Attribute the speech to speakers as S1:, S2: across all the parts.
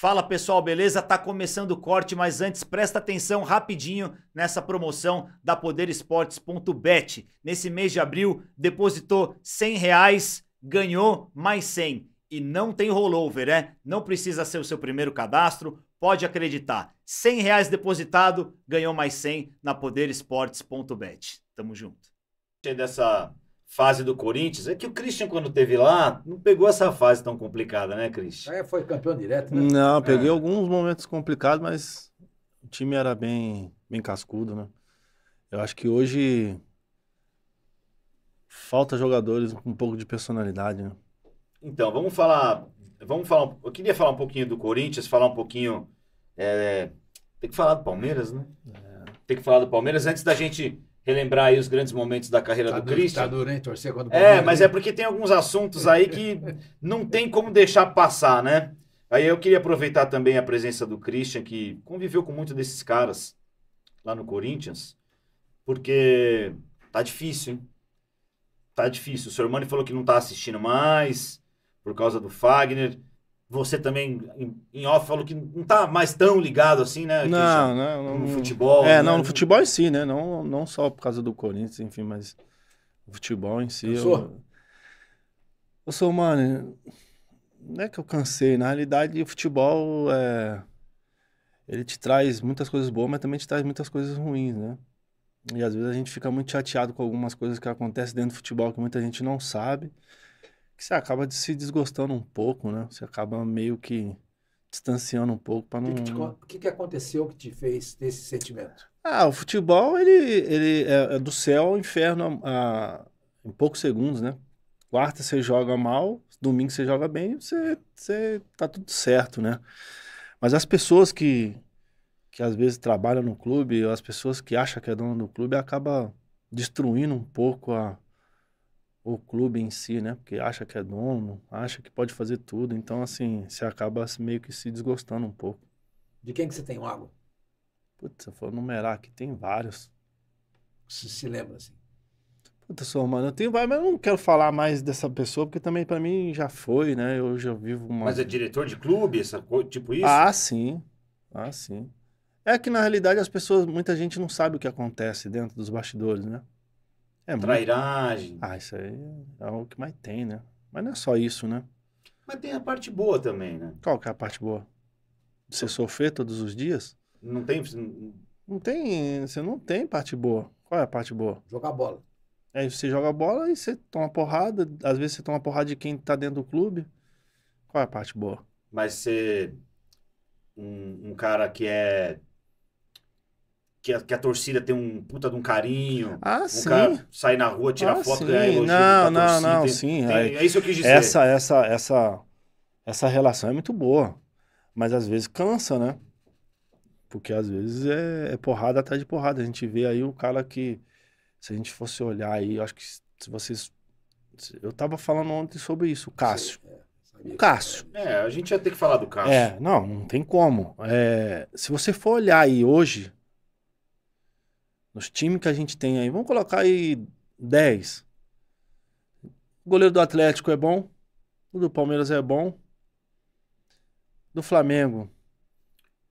S1: Fala pessoal, beleza? Tá começando o corte, mas antes presta atenção rapidinho nessa promoção da poderesportes.bet. Nesse mês de abril, depositou 100 reais, ganhou mais 100. E não tem rollover, é? Né? Não precisa ser o seu primeiro cadastro, pode acreditar. 100 reais depositado, ganhou mais 100 na poderesportes.bet. Tamo junto. Dessa fase do Corinthians, é que o Christian, quando teve lá, não pegou essa fase tão complicada, né, Christian? É, foi campeão direto, né? Não, é. peguei é.
S2: alguns momentos complicados, mas o time era bem, bem cascudo, né? Eu acho que hoje falta jogadores com um pouco de personalidade, né?
S1: Então, vamos falar. Vamos falar. Eu queria falar um pouquinho do Corinthians, falar um pouquinho. É, tem que falar do Palmeiras, né? É. Tem que falar do Palmeiras antes da gente relembrar aí os grandes momentos da carreira tá do Cristian. Tá duro, hein? Torcer quando É, mas é porque tem alguns assuntos aí que não tem como deixar passar, né? Aí eu queria aproveitar também a presença do Christian, que conviveu com muito desses caras lá no Corinthians, porque tá difícil, hein? Tá difícil. O seu irmão falou que não tá assistindo mais por causa do Fagner você também, em off, falou que não tá mais tão ligado assim, né? Não, não, não. No futebol. É, né? não, no futebol
S2: em si, né? Não, não só por causa do Corinthians, enfim, mas o futebol em si. Eu, eu sou. Eu, sou, mano. Não é que eu cansei. Na realidade, o futebol é. Ele te traz muitas coisas boas, mas também te traz muitas coisas ruins, né? E às vezes a gente fica muito chateado com algumas coisas que acontecem dentro do futebol que muita gente não sabe que você acaba de se desgostando um pouco, né? Você acaba meio que distanciando um pouco para não. O que,
S1: que, que, aconteceu que te fez ter esse sentimento?
S2: Ah, o futebol ele, ele é, é, do céu ao inferno a, a, em poucos segundos, né? Quarta você joga mal, domingo você joga bem, você, você tá tudo certo, né? Mas as pessoas que, que às vezes trabalham no clube, as pessoas que acham que é dono do clube, acaba destruindo um pouco a, o clube em si, né? Porque acha que é dono, acha que pode fazer tudo. Então, assim, você acaba meio que se desgostando um pouco.
S1: De quem que você tem o água?
S2: Putz, se for numerar aqui, tem vários. Você se lembra, assim. Puta, sou mano, eu tenho vários, mas eu não quero falar mais dessa pessoa, porque também para mim já foi, né? Eu já vivo uma... Mas é diretor de clube,
S1: essa coisa, tipo isso? Ah,
S2: sim. Ah, sim. É que, na realidade, as pessoas, muita gente não sabe o que acontece dentro dos bastidores, né? É trairagem. Muito... Ah, isso aí é o que mais tem, né? Mas não é só isso, né? Mas tem a parte boa também, né? Qual que é a parte boa? Você Eu... sofrer todos os dias? Não tem. Não tem. Você não tem parte boa. Qual é a parte boa? Jogar bola. É, você joga bola e você toma porrada. Às vezes você toma porrada de quem tá dentro do clube. Qual é a parte boa?
S1: Mas ser um, um cara que é que a, que a, torcida tem um puta de um carinho. Ah, um sim. cara sai na rua, tira ah, foto, sim. ganha elogio Não, não, torcida, não, sim. Tem, é, é isso que eu quis dizer. Essa,
S2: essa, essa, essa relação é muito boa, mas às vezes cansa, né? Porque às vezes é, é porrada atrás de porrada. A gente vê aí o cara que, se a gente fosse olhar aí, acho que se vocês... Eu tava falando ontem sobre isso, o Cássio. Sim, é. O Cássio.
S1: É, a gente ia ter que falar do
S2: Cássio. É, não, não tem como. É, se você for olhar aí hoje, nos times que a gente tem aí, vamos colocar aí 10. O goleiro do Atlético é bom. O do Palmeiras é bom. Do Flamengo.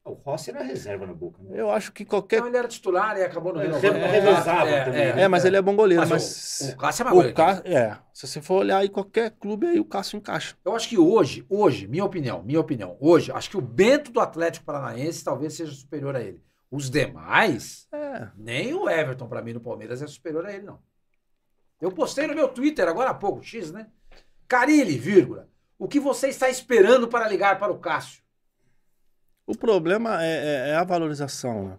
S1: O Rossi era reserva no Boca. Né? Eu acho que qualquer. Não, ele era titular e acabou no renovando. Ele é, também. é, né? é, mas ele é bom goleiro. Mas, mas... O, o Cássio é mais goleiro.
S2: Ca... É. Se você for olhar aí qualquer clube, aí o Cássio encaixa. Eu acho que hoje, hoje, minha opinião, minha opinião,
S1: hoje, acho que o Bento do Atlético Paranaense talvez seja superior a ele. Os demais, é. nem o Everton, para mim, no Palmeiras, é superior a ele, não. Eu postei no meu Twitter agora há pouco, X, né? Carilli, vírgula. O que você está esperando para ligar para o Cássio?
S2: O problema é, é, é a valorização, né?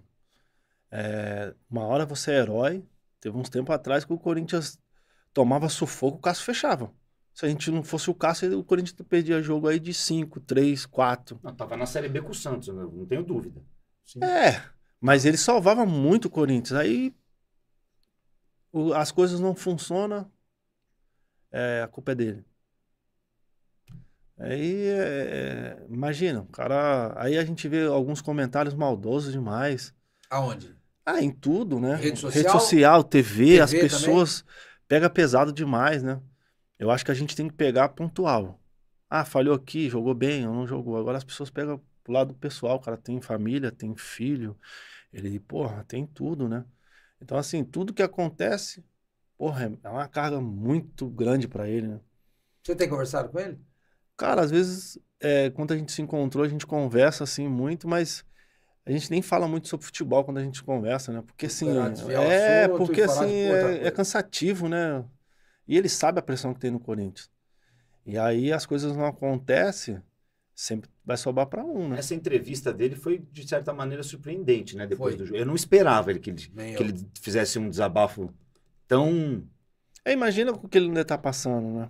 S2: É, uma hora você é herói. Teve uns tempos atrás que o Corinthians tomava sufoco, o Cássio fechava. Se a gente não fosse o Cássio, o Corinthians perdia jogo aí de 5, 3, 4. Não, tava na Série
S1: B com o Santos, né? não tenho dúvida.
S2: Sim. É. Mas ele salvava muito o Corinthians. Aí o, as coisas não funcionam, é, a culpa é dele. Aí, é, é imagina, cara. Aí a gente vê alguns comentários maldosos demais. Aonde? Ah, em tudo, né? Rede social, Rede social TV, TV, as pessoas também? pega pesado demais, né? Eu acho que a gente tem que pegar pontual. Ah, falhou aqui, jogou bem ou não jogou. Agora as pessoas pegam pro lado pessoal, o cara tem família, tem filho, ele, porra, tem tudo, né? Então, assim, tudo que acontece, porra, é uma carga muito grande para ele, né?
S1: Você tem conversado com ele?
S2: Cara, às vezes, é, quando a gente se encontrou, a gente conversa, assim, muito, mas a gente nem fala muito sobre futebol quando a gente conversa, né? Porque, assim, é, assunto, porque, assim, é, é cansativo, né? E ele sabe a pressão que tem no Corinthians. E aí as coisas não acontecem sempre vai sobrar para um, né? Essa
S1: entrevista dele foi, de certa maneira, surpreendente, né? Depois foi. do jogo. Eu não
S2: esperava ele que, ele, que ele fizesse um desabafo tão. É, imagina o que ele ainda tá passando, né?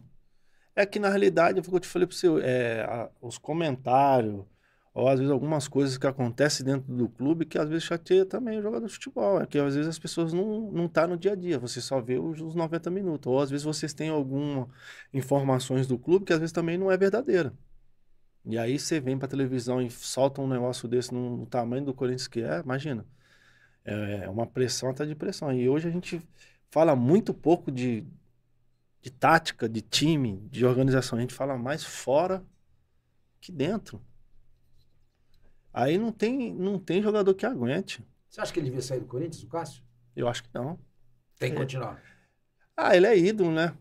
S2: É que, na realidade, eu te falei para você, é, a, os comentários, ou às vezes algumas coisas que acontecem dentro do clube que às vezes chateia também o jogador de futebol. É que às vezes as pessoas não estão tá no dia a dia, você só vê os, os 90 minutos. Ou às vezes vocês têm algumas informações do clube que às vezes também não é verdadeira. E aí você vem pra televisão e solta um negócio desse no, tamanho do Corinthians que é, imagina. É, é uma pressão até de pressão. E hoje a gente fala muito pouco de, de tática, de time, de organização. A gente fala mais fora que dentro. Aí não tem, não tem jogador que aguente.
S1: Você acha que ele devia sair do Corinthians, o Cássio?
S2: Eu acho que não.
S1: Tem que é. continuar.
S2: Ah, ele é ídolo, né?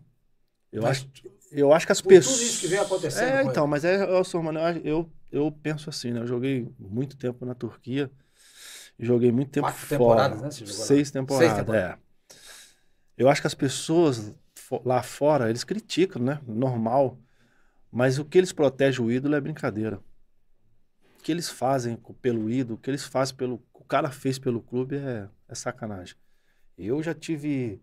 S2: Eu Mas acho eu acho que as pessoas. Tudo isso que vem acontecendo. É, então, mas é, eu, mano, eu, eu penso assim, né? Eu joguei muito tempo na Turquia. Joguei muito tempo Quatro fora. Temporadas, né, seis temporadas, seis temporadas. É. Eu acho que as pessoas lá fora, eles criticam, né? Normal. Mas o que eles protegem o ídolo é brincadeira. O que eles fazem pelo ídolo, o que eles fazem pelo. O cara fez pelo clube é, é sacanagem. Eu já tive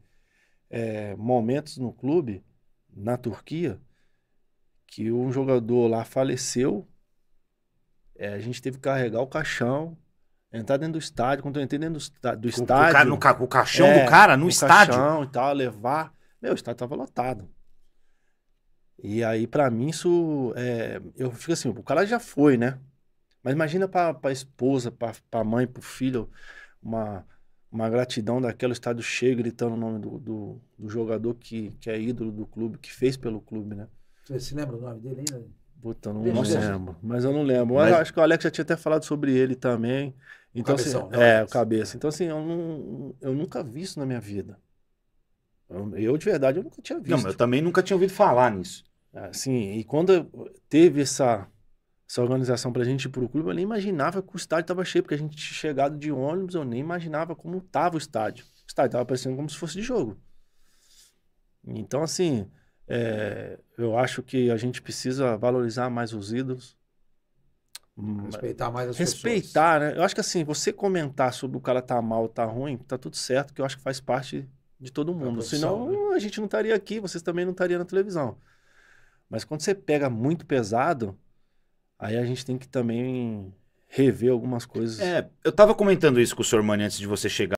S2: é, momentos no clube na Turquia, que um jogador lá faleceu. É, a gente teve que carregar o caixão, entrar dentro do estádio. Quando eu entrei dentro do, do estádio. O, cara no ca o caixão é, do cara no estádio? caixão e tal, levar. Meu, o estádio tava lotado. E aí, para mim, isso. É, eu fico assim, o cara já foi, né? Mas imagina pra, pra esposa, pra, pra mãe, pro filho, uma, uma gratidão daquela estádio cheio, gritando o nome do, do, do, jogador que, que é ídolo do clube, que fez pelo clube, né?
S1: Você se lembra o nome dele ainda?
S2: Puta, não, não lembro. Mas eu não lembro. Mas... Acho que o Alex já tinha até falado sobre ele também. Então, o assim, cabeção, assim, né? É, o cabeça. É. Então, assim, eu, não, eu nunca vi isso na minha vida. Eu, de verdade, eu nunca tinha visto. Não, eu também nunca tinha ouvido falar nisso. Assim, e quando teve essa, essa organização pra gente ir pro clube, eu nem imaginava que o estádio tava cheio, porque a gente tinha chegado de ônibus, eu nem imaginava como tava o estádio. O estádio tava parecendo como se fosse de jogo. Então, assim, é, eu acho que a gente precisa valorizar mais os ídolos. Hum, respeitar mais as Respeitar, pessoas. né? Eu acho que assim, você comentar sobre o cara tá mal, tá ruim, tá tudo certo, que eu acho que faz parte de todo mundo. Senão né? a gente não estaria aqui, vocês também não estariam na televisão. Mas quando você pega muito pesado, Aí a gente tem que também rever algumas coisas.
S1: É, eu tava comentando isso com o senhor Mani antes de você chegar.